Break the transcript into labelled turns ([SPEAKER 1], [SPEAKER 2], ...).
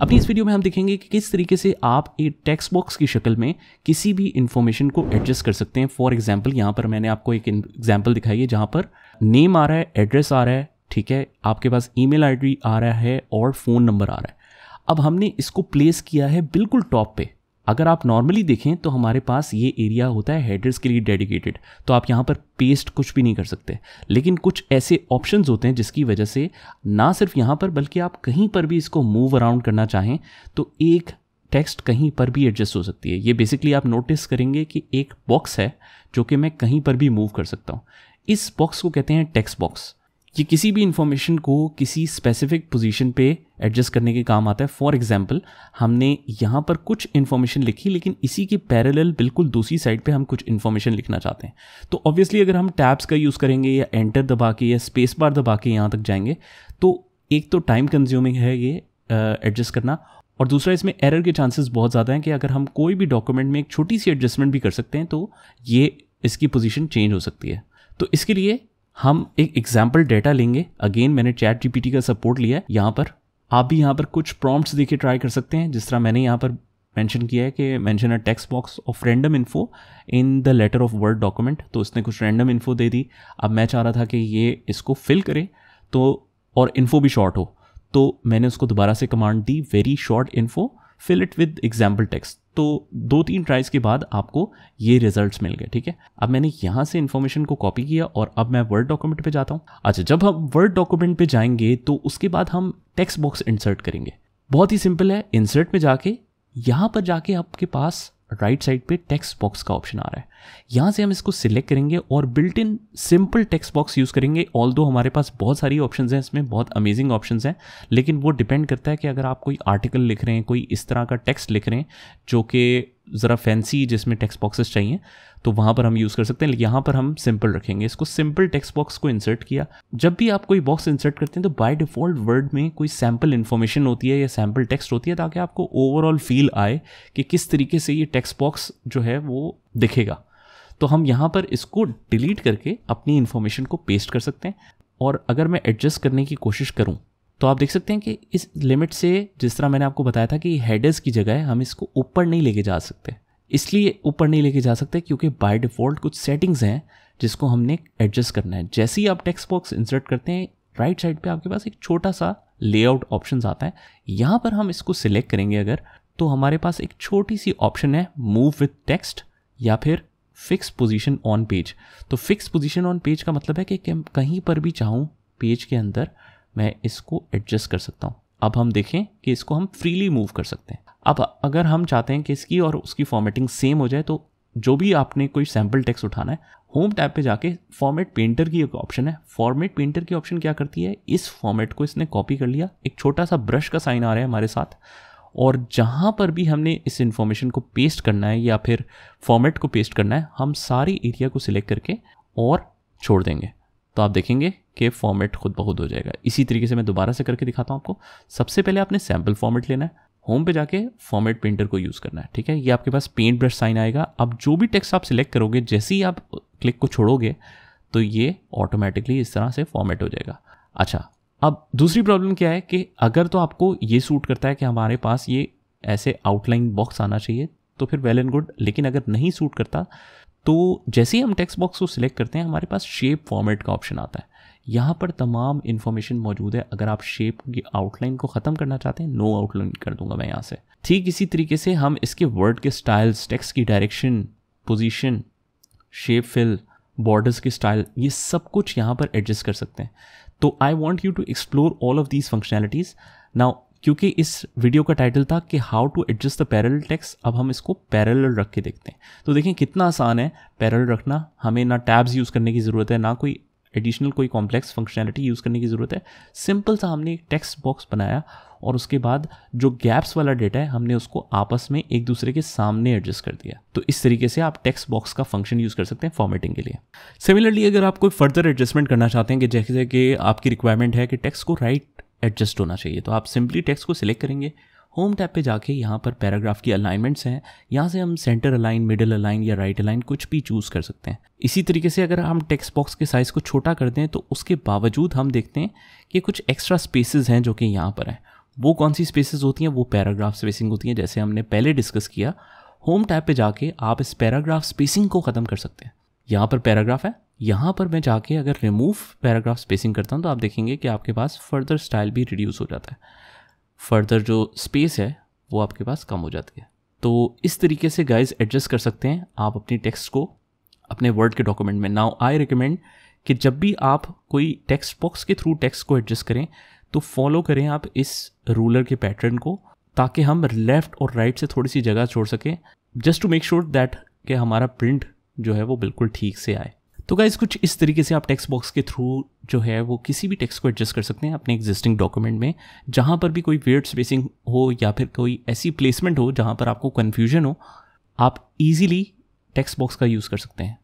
[SPEAKER 1] अपनी इस वीडियो में हम देखेंगे कि किस तरीके से आप एक टेक्स्ट बॉक्स की शक्ल में किसी भी इन्फॉर्मेशन को एडजस्ट कर सकते हैं फॉर एग्जाम्पल यहाँ पर मैंने आपको एक एग्जाम्पल दिखाई है जहाँ पर नेम आ रहा है एड्रेस आ रहा है ठीक है आपके पास ई मेल आ रहा है और फ़ोन नंबर आ रहा है अब हमने इसको प्लेस किया है बिल्कुल टॉप पे अगर आप नॉर्मली देखें तो हमारे पास ये एरिया होता है हेडर्स के लिए डेडिकेटेड तो आप यहाँ पर पेस्ट कुछ भी नहीं कर सकते लेकिन कुछ ऐसे ऑप्शन होते हैं जिसकी वजह से ना सिर्फ यहाँ पर बल्कि आप कहीं पर भी इसको मूव अराउंड करना चाहें तो एक टेक्स्ट कहीं पर भी एडजस्ट हो सकती है ये बेसिकली आप नोटिस करेंगे कि एक बॉक्स है जो कि मैं कहीं पर भी मूव कर सकता हूँ इस बॉक्स को कहते हैं टेक्स्ट बॉक्स ये किसी भी इंफॉर्मेशन को किसी स्पेसिफिक पोजीशन पे एडजस्ट करने के काम आता है फॉर एग्जांपल हमने यहाँ पर कुछ इन्फॉर्मेशन लिखी लेकिन इसी के पैरेलल बिल्कुल दूसरी साइड पे हम कुछ इन्फॉर्मेशन लिखना चाहते हैं तो ऑब्वियसली अगर हम टैब्स का यूज़ करेंगे या एंटर दबा के या स्पेस बार दबा के यहाँ तक जाएंगे तो एक तो टाइम कंज्यूमिंग है ये एडजस्ट करना और दूसरा इसमें एरर के चांसेस बहुत ज़्यादा हैं कि अगर हम कोई भी डॉक्यूमेंट में एक छोटी सी एडजस्टमेंट भी कर सकते हैं तो ये इसकी पोजीशन चेंज हो सकती है तो इसके लिए हम एक एग्जाम्पल डेटा लेंगे अगेन मैंने चैट जीपीटी का सपोर्ट लिया है यहाँ पर आप भी यहाँ पर कुछ प्रॉम्प्ट्स देखे ट्राई कर सकते हैं जिस तरह मैंने यहाँ पर मेंशन किया है कि mention a text box of random info in the letter of Word document तो उसने कुछ रैंडम इन्फो दे दी अब मैं चाह रहा था कि ये इसको फिल करे तो और इन्फो भी शॉर्ट हो तो मैंने उसको दोबारा से कमांड दी very short info fill it with example text तो दो तीन ट्राइज़ के बाद आपको ये रिजल्ट्स मिल गए ठीक है अब मैंने यहां से इंफॉर्मेशन को कॉपी किया और अब मैं वर्ड डॉक्यूमेंट पे जाता हूं अच्छा जब हम वर्ड डॉक्यूमेंट पे जाएंगे तो उसके बाद हम टेक्स्ट बॉक्स इंसर्ट करेंगे बहुत ही सिंपल है इंसर्ट में जाके यहां पर जाके आपके पास राइट साइड पे टेक्स्ट बॉक्स का ऑप्शन आ रहा है यहाँ से हम इसको सिलेक्ट करेंगे और built in simple text box use करेंगे ऑल दो हमारे पास बहुत सारी ऑप्शंस हैं इसमें बहुत अमेजिंग ऑप्शंस हैं लेकिन वो डिपेंड करता है कि अगर आप कोई आर्टिकल लिख रहे हैं कोई इस तरह का टेक्स्ट लिख रहे हैं जो कि ज़रा फैंसी जिसमें टेक्स्ट बॉक्सेस चाहिए तो वहाँ पर हम यूज़ कर सकते हैं लेकिन यहाँ पर हम सिंपल रखेंगे इसको सिंपल टेक्स्ट बॉक्स को इंसर्ट किया जब भी आप कोई बॉक्स इंसर्ट करते हैं तो बाय डिफ़ॉल्ट वर्ड में कोई सैम्पल इन्फॉर्मेशन होती है या सैम्पल टेक्स्ट होती है ताकि आपको ओवरऑल फील आए कि किस तरीके से ये टेक्स्ट बॉक्स जो है वो दिखेगा तो हम यहाँ पर इसको डिलीट करके अपनी इन्फॉर्मेशन को पेस्ट कर सकते हैं और अगर मैं एडजस्ट करने की कोशिश करूँ तो आप देख सकते हैं कि इस लिमिट से जिस तरह मैंने आपको बताया था कि हेडर्स की जगह हम इसको ऊपर नहीं लेके जा सकते इसलिए ऊपर नहीं लेके जा सकते क्योंकि बाय डिफ़ॉल्ट कुछ सेटिंग्स हैं जिसको हमने एडजस्ट करना है जैसे ही आप टेक्स्ट बॉक्स इंसर्ट करते हैं राइट साइड पे आपके पास एक छोटा सा लेआउट ऑप्शन आता है यहाँ पर हम इसको सिलेक्ट करेंगे अगर तो हमारे पास एक छोटी सी ऑप्शन है मूव विथ टेक्स्ट या फिर फिक्स पोजिशन ऑन पेज तो फिक्स पोजिशन ऑन पेज का मतलब है कि कहीं पर भी चाहूँ पेज के अंदर मैं इसको एडजस्ट कर सकता हूँ अब हम देखें कि इसको हम फ्रीली मूव कर सकते हैं अब अगर हम चाहते हैं कि इसकी और उसकी फॉर्मेटिंग सेम हो जाए तो जो भी आपने कोई सैम्पल टेक्स्ट उठाना है होम टैब पे जाके फॉर्मेट पेंटर की एक ऑप्शन है फॉर्मेट पेंटर की ऑप्शन क्या करती है इस फॉर्मेट को इसने कॉपी कर लिया एक छोटा सा ब्रश का साइन आ रहा है हमारे साथ और जहाँ पर भी हमने इस इन्फॉर्मेशन को पेस्ट करना है या फिर फॉर्मेट को पेस्ट करना है हम सारी एरिया को सिलेक्ट करके और छोड़ देंगे तो आप देखेंगे कि फॉर्मेट खुद ब खुद हो जाएगा इसी तरीके से मैं दोबारा से करके दिखाता हूँ आपको सबसे पहले आपने सैम्पल फॉर्मेट लेना है होम पे जाके फॉर्मेट पेंटर को यूज़ करना है ठीक है ये आपके पास पेंट ब्रश साइन आएगा अब जो भी टेक्स्ट आप सिलेक्ट करोगे जैसे ही आप क्लिक को छोड़ोगे तो ये ऑटोमेटिकली इस तरह से फॉर्मेट हो जाएगा अच्छा अब दूसरी प्रॉब्लम क्या है कि अगर तो आपको ये सूट करता है कि हमारे पास ये ऐसे आउटलाइन बॉक्स आना चाहिए तो फिर वेल एंड गुड लेकिन अगर नहीं सूट करता तो जैसे ही हम टेक्स्ट बॉक्स को सिलेक्ट करते हैं हमारे पास शेप फॉर्मेट का ऑप्शन आता है यहाँ पर तमाम इन्फॉर्मेशन मौजूद है अगर आप शेप की आउटलाइन को ख़त्म करना चाहते हैं नो आउटलाइन कर दूंगा मैं यहाँ से ठीक इसी तरीके से हम इसके वर्ड के स्टाइल्स टेक्स्ट की direction position shape fill borders के स्टाइल ये सब कुछ यहाँ पर एडजस्ट कर सकते हैं तो I want you to explore all of these functionalities now क्योंकि इस वीडियो का टाइटल था कि how to adjust the parallel text अब हम इसको पैरल रख के देखते हैं तो देखें कितना आसान है पैरल रखना हमें ना टैब्स यूज़ करने की ज़रूरत है ना कोई एडिशनल कोई कॉम्प्लेक्स फंक्शनैलिटी यूज़ करने की ज़रूरत है सिंपल सा हमने एक टेक्स बॉक्स बनाया और उसके बाद जो गैप्स वाला डेटा है हमने उसको आपस में एक दूसरे के सामने एडजस्ट कर दिया तो इस तरीके से आप टेक्स्ट बॉक्स का फंक्शन यूज़ कर सकते हैं फॉर्मेटिंग के लिए सिमिलरली अगर आप कोई फर्दर एडजस्टमेंट करना चाहते हैं कि जैसे कि आपकी रिक्वायरमेंट है कि टैक्स को राइट एडजस्ट होना चाहिए तो आप सिंपली टेक्स्ट को सिलेक्ट करेंगे होम टैप पे जाके यहाँ पर पैराग्राफ की अलाइनमेंट्स हैं यहाँ से हम सेंटर अलाइन मिडिल अलाइन या राइट right अलाइन कुछ भी चूज़ कर सकते हैं इसी तरीके से अगर हम टेक्स्ट बॉक्स के साइज़ को छोटा कर दें तो उसके बावजूद हम देखते हैं कि कुछ एक्स्ट्रा स्पेसेस हैं जो कि यहाँ पर हैं वो कौन सी स्पेसेस होती हैं वो पैराग्राफ स्पेसिंग होती हैं जैसे हमने पहले डिस्कस किया होम टैप पे जाके आप इस पैराग्राफ स्पेसिंग को ख़त्म कर सकते हैं यहाँ पर पैराग्राफ है यहाँ पर मैं जाके अगर रिमूव पैराग्राफ स्पेसिंग करता हूँ तो आप देखेंगे कि आपके पास फर्दर स्टाइल भी रिड्यूस हो जाता है फर्दर जो स्पेस है वो आपके पास कम हो जाती है तो इस तरीके से गाइज एडजस्ट कर सकते हैं आप अपनी टेक्स्ट को अपने वर्ड के डॉक्यूमेंट में नाउ आई रिकमेंड कि जब भी आप कोई टेक्स्ट बॉक्स के थ्रू टेक्स्ट को एडजस्ट करें तो फॉलो करें आप इस रूलर के पैटर्न को ताकि हम लेफ्ट और राइट right से थोड़ी सी जगह छोड़ सकें just to make sure that कि हमारा प्रिंट जो है वो बिल्कुल ठीक से आए तो गाइज कुछ इस तरीके से आप टेक्स्ट बॉक्स के थ्रू जो है वो किसी भी टेक्स्ट को एडजस्ट कर सकते हैं अपने एग्जिस्टिंग डॉक्यूमेंट में जहाँ पर भी कोई वेर्ड स्पेसिंग हो या फिर कोई ऐसी प्लेसमेंट हो जहाँ पर आपको कन्फ्यूजन हो आप इजीली टेक्स्ट बॉक्स का यूज़ कर सकते हैं